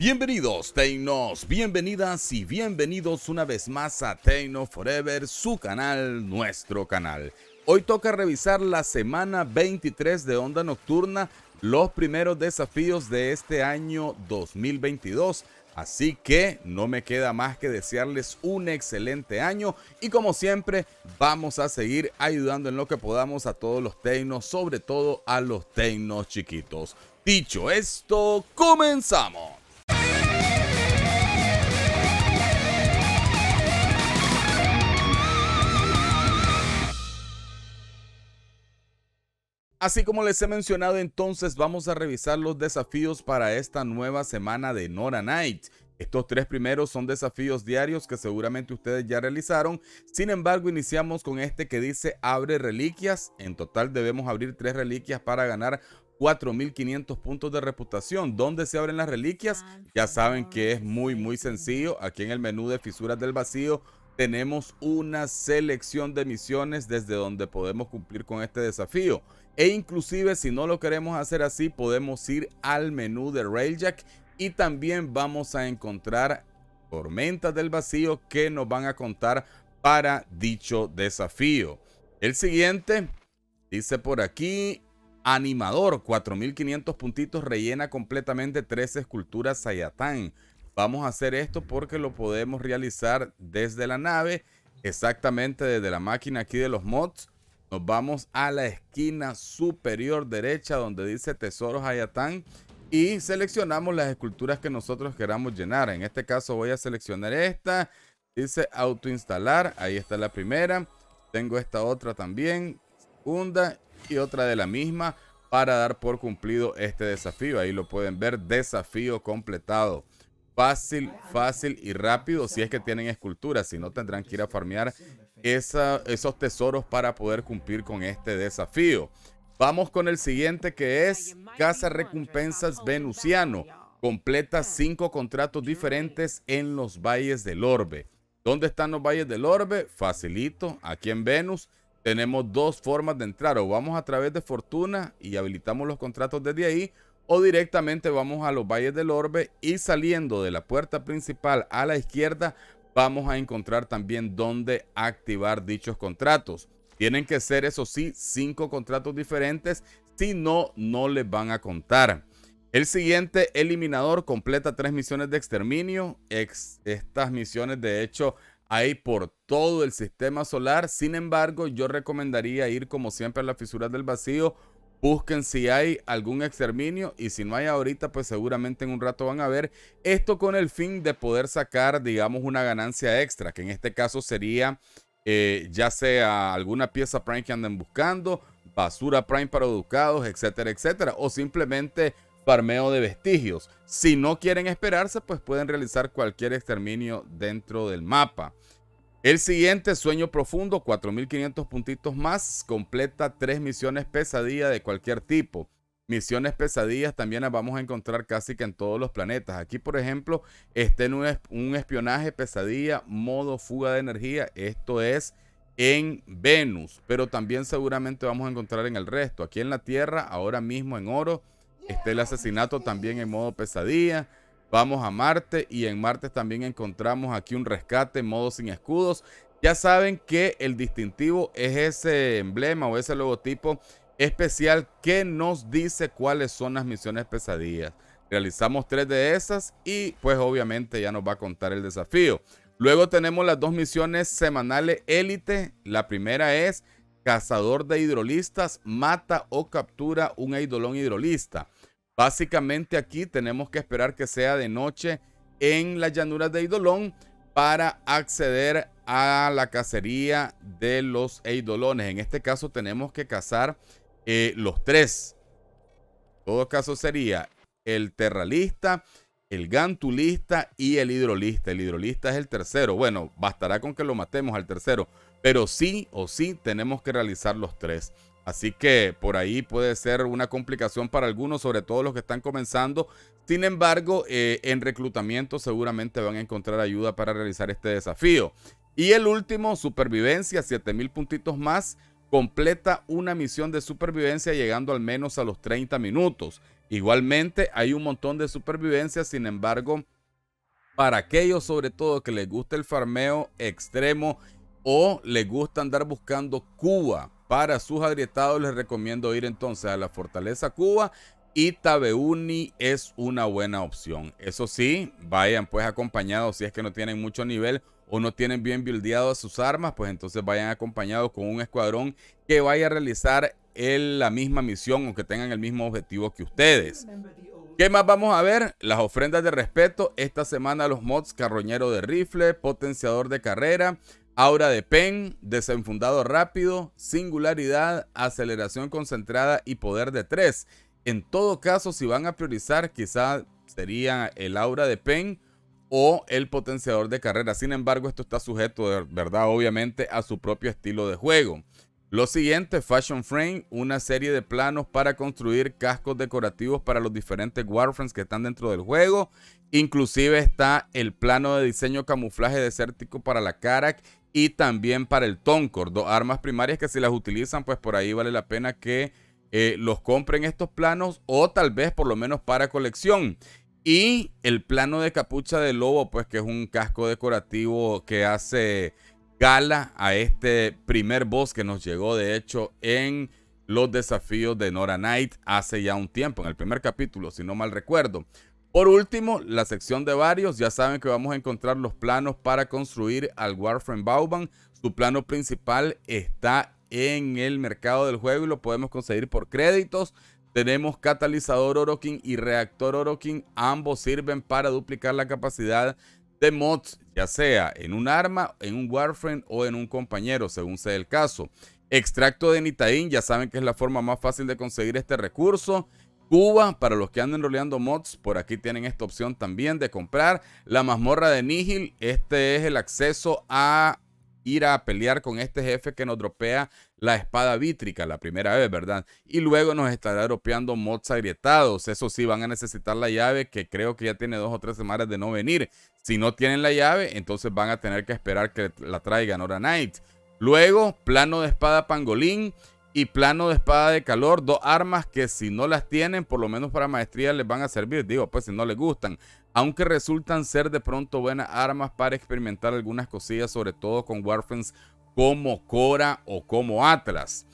Bienvenidos Teinos, bienvenidas y bienvenidos una vez más a Teinos Forever, su canal, nuestro canal. Hoy toca revisar la semana 23 de Onda Nocturna, los primeros desafíos de este año 2022. Así que no me queda más que desearles un excelente año y como siempre vamos a seguir ayudando en lo que podamos a todos los Teinos, sobre todo a los Teinos chiquitos. Dicho esto, comenzamos. Así como les he mencionado entonces, vamos a revisar los desafíos para esta nueva semana de Nora Night. Estos tres primeros son desafíos diarios que seguramente ustedes ya realizaron. Sin embargo, iniciamos con este que dice abre reliquias. En total debemos abrir tres reliquias para ganar 4.500 puntos de reputación. ¿Dónde se abren las reliquias? Ah, ya saben que es muy, muy sencillo. Aquí en el menú de fisuras del vacío tenemos una selección de misiones desde donde podemos cumplir con este desafío. E inclusive si no lo queremos hacer así, podemos ir al menú de Railjack y también vamos a encontrar tormentas del vacío que nos van a contar para dicho desafío. El siguiente dice por aquí, animador, 4500 puntitos, rellena completamente tres esculturas Sayatán vamos a hacer esto porque lo podemos realizar desde la nave, exactamente desde la máquina aquí de los mods. Nos vamos a la esquina superior derecha donde dice Tesoros Hayatán y seleccionamos las esculturas que nosotros queramos llenar. En este caso voy a seleccionar esta, dice autoinstalar, ahí está la primera. Tengo esta otra también, segunda y otra de la misma para dar por cumplido este desafío. Ahí lo pueden ver, desafío completado fácil, fácil y rápido si es que tienen esculturas, si no tendrán que ir a farmear esos tesoros para poder cumplir con este desafío. Vamos con el siguiente que es Casa Recompensas Venusiano. Completa cinco contratos diferentes en los valles del orbe. ¿Dónde están los valles del orbe? Facilito, aquí en Venus. Tenemos dos formas de entrar, o vamos a través de fortuna y habilitamos los contratos desde ahí, o directamente vamos a los valles del orbe y saliendo de la puerta principal a la izquierda vamos a encontrar también dónde activar dichos contratos. Tienen que ser, eso sí, cinco contratos diferentes, si no, no les van a contar. El siguiente eliminador completa tres misiones de exterminio. estas misiones, de hecho, hay por todo el sistema solar. Sin embargo, yo recomendaría ir, como siempre, a las fisuras del vacío Busquen si hay algún exterminio y si no hay ahorita, pues seguramente en un rato van a ver esto con el fin de poder sacar, digamos, una ganancia extra, que en este caso sería eh, ya sea alguna pieza Prime que anden buscando, basura Prime para educados, etcétera, etcétera, o simplemente farmeo de vestigios. Si no quieren esperarse, pues pueden realizar cualquier exterminio dentro del mapa. El siguiente, Sueño Profundo, 4.500 puntitos más, completa tres misiones pesadilla de cualquier tipo. Misiones pesadillas también las vamos a encontrar casi que en todos los planetas. Aquí, por ejemplo, está en un, espionaje pesadilla, modo fuga de energía. Esto es en Venus, pero también seguramente vamos a encontrar en el resto. Aquí en la Tierra, ahora mismo en oro, está el asesinato también en modo pesadilla. Vamos a Marte y en Marte también encontramos aquí un rescate en modo sin escudos. Ya saben que el distintivo es ese emblema o ese logotipo especial que nos dice cuáles son las misiones pesadillas. Realizamos tres de esas y pues obviamente ya nos va a contar el desafío. Luego tenemos las dos misiones semanales élite. La primera es cazador de hidrolistas, mata o captura un idolón hidrolista. Básicamente aquí tenemos que esperar que sea de noche en las llanuras de Eidolon para acceder a la cacería de los Eidolones. En este caso tenemos que cazar eh, los tres. En todo caso sería el terralista, el gantulista y el hidrolista. El hidrolista es el tercero. Bueno, bastará con que lo matemos al tercero. Pero sí o sí tenemos que realizar los tres. Así que por ahí puede ser una complicación para algunos, sobre todo los que están comenzando. Sin embargo, eh, en reclutamiento seguramente van a encontrar ayuda para realizar este desafío. Y el último, supervivencia, 7000 puntitos más. Completa una misión de supervivencia llegando al menos a los 30 minutos. Igualmente, hay un montón de supervivencia, sin embargo, para aquellos sobre todo que les gusta el farmeo extremo o les gusta andar buscando Cuba para sus agrietados les recomiendo ir entonces a la Fortaleza Cuba y Tabeuni es una buena opción. Eso sí, vayan pues acompañados si es que no tienen mucho nivel o no tienen bien buildeado sus armas, pues entonces vayan acompañados con un escuadrón que vaya a realizar la misma misión o que tengan el mismo objetivo que ustedes. ¿Qué más vamos a ver? Las ofrendas de respeto. Esta semana los mods carroñero de rifle, potenciador de carrera, Aura de pen, desenfundado rápido, singularidad, aceleración concentrada y poder de 3. En todo caso, si van a priorizar, quizá sería el aura de pen o el potenciador de carrera. Sin embargo, esto está sujeto, verdad, obviamente, a su propio estilo de juego. Lo siguiente, Fashion Frame, una serie de planos para construir cascos decorativos para los diferentes Warframes que están dentro del juego. Inclusive está el plano de diseño camuflaje desértico para la Karak y también para el Tonkor, dos armas primarias que si las utilizan, pues por ahí vale la pena que eh, los compren estos planos o tal vez por lo menos para colección. Y el plano de capucha de lobo, pues que es un casco decorativo que hace gala a este primer boss que nos llegó, de hecho, en los desafíos de Nora Knight hace ya un tiempo, en el primer capítulo, si no mal recuerdo. Por último, la sección de varios, ya saben que vamos a encontrar los planos para construir al Warframe Bauban. Su plano principal está en el mercado del juego y lo podemos conseguir por créditos. Tenemos catalizador Orokin y reactor Orokin, ambos sirven para duplicar la capacidad de mods, ya sea en un arma, en un Warframe o en un compañero, según sea el caso. Extracto de Nitaín, ya saben que es la forma más fácil de conseguir este recurso. Cuba, para los que andan roleando mods, por aquí tienen esta opción también de comprar. La mazmorra de Nihil, este es el acceso a ir a pelear con este jefe que nos dropea la espada vítrica la primera vez, ¿verdad? Y luego nos estará dropeando mods agrietados. Eso sí, van a necesitar la llave que creo que ya tiene dos o tres semanas de no venir. Si no tienen la llave, entonces van a tener que esperar que la traigan ahora Knight. Luego, plano de espada pangolín y plano de espada de calor, dos armas que si no las tienen, por lo menos para maestría les van a servir, digo, pues si no les gustan aunque resultan ser de pronto buenas armas para experimentar algunas cosillas, sobre todo con Warframes como Cora o como Atlas.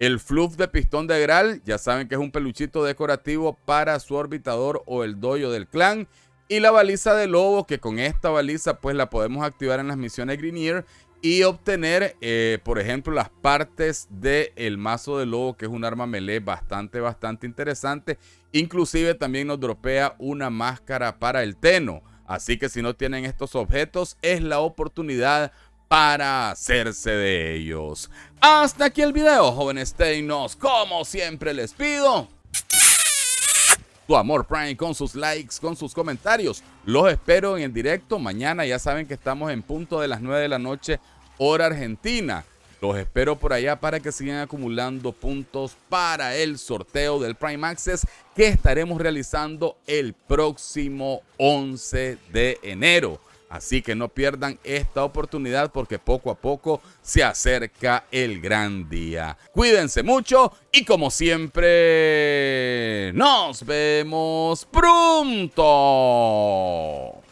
El fluff de pistón de Gral, ya saben que es un peluchito decorativo para su orbitador o el doyo del clan. Y la baliza de lobo, que con esta baliza pues la podemos activar en las misiones Ear y obtener, eh, por ejemplo, las partes del mazo de lobo, que es un arma melee bastante, bastante interesante Inclusive también nos dropea una máscara para el Teno. Así que si no tienen estos objetos es la oportunidad para hacerse de ellos. Hasta aquí el video, jóvenes tenos. Como siempre les pido... Tu amor Prime con sus likes, con sus comentarios. Los espero en el directo mañana. Ya saben que estamos en punto de las 9 de la noche, hora argentina. Los espero por allá para que sigan acumulando puntos para el sorteo del Prime Access que estaremos realizando el próximo 11 de enero. Así que no pierdan esta oportunidad porque poco a poco se acerca el gran día. Cuídense mucho y como siempre, nos vemos pronto.